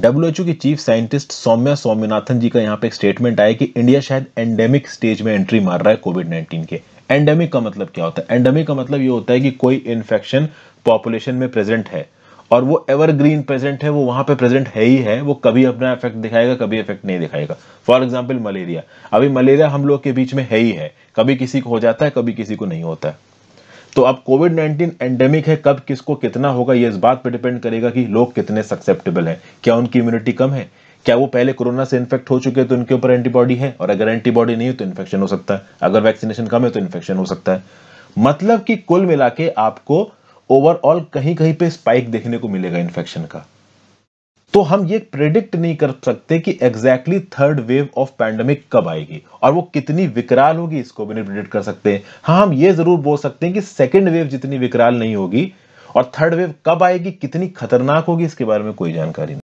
WHO की chief scientist Soumya Swaminathan ji का यहाँ पे एक स्टेटमेंट आया कि इंडिया शायद एंडेमिक स्टेज में एंट्री मार रहा है कोविड नाइन्टीन के एंडेमिक का मतलब क्या होता है एंडेमिक का मतलब ये होता है कि कोई इन्फेक्शन पॉपुलेशन में प्रेजेंट है और वो एवरग्रीन प्रेजेंट है वो वहां पे प्रेजेंट है ही है वो कभी अपना इफेक्ट दिखाएगा कभी इफेक्ट नहीं दिखाएगा फॉर एग्जाम्पल मलेरिया अभी मलेरिया हम लोग के बीच में है ही है कभी किसी को हो जाता है कभी किसी को नहीं होता है तो अब कोविड 19 एंडेमिक है कब किसको कितना होगा ये इस बात पर डिपेंड करेगा कि लोग कितने सक्सेप्टेबल हैं क्या उनकी इम्यूनिटी कम है क्या वो पहले कोरोना से इन्फेक्ट हो चुके हैं तो उनके ऊपर एंटीबॉडी है और अगर एंटीबॉडी नहीं हो तो इन्फेक्शन हो सकता है अगर वैक्सीनेशन कम है तो इन्फेक्शन हो सकता है मतलब कि कुल मिला के आपको ओवरऑल कहीं कहीं पे स्पाइक देखने को मिलेगा इन्फेक्शन का तो हम ये प्रेडिक्ट नहीं कर सकते कि exactly third wave of pandemic कब आएगी और वो कितनी विकराल होगी इसको भी नहीं प्रेडिक्ट कर सकते हैं हाँ हम ये जरूर बोल सकते हैं कि सेकेंड वेव जितनी विकराल नहीं होगी और थर्ड वेव कब आएगी कितनी खतरनाक होगी इसके बारे में कोई जानकारी नहीं